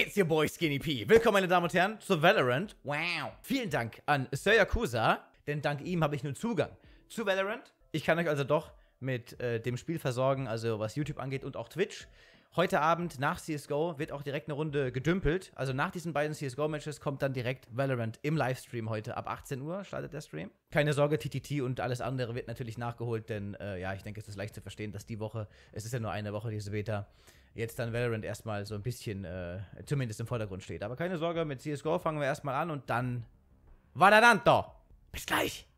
It's your boy Skinny P. Willkommen, meine Damen und Herren, zu Valorant. Wow. Vielen Dank an Sir Yakuza, denn dank ihm habe ich nun Zugang zu Valorant. Ich kann euch also doch mit äh, dem Spiel versorgen, also was YouTube angeht und auch Twitch. Heute Abend nach CSGO wird auch direkt eine Runde gedümpelt. Also nach diesen beiden CSGO-Matches kommt dann direkt Valorant im Livestream heute. Ab 18 Uhr startet der Stream. Keine Sorge, TTT und alles andere wird natürlich nachgeholt, denn äh, ja, ich denke, es ist leicht zu verstehen, dass die Woche, es ist ja nur eine Woche, diese Beta, jetzt dann Valorant erstmal so ein bisschen äh, zumindest im Vordergrund steht. Aber keine Sorge, mit CSGO fangen wir erstmal an und dann. Vadadanto! Bis gleich!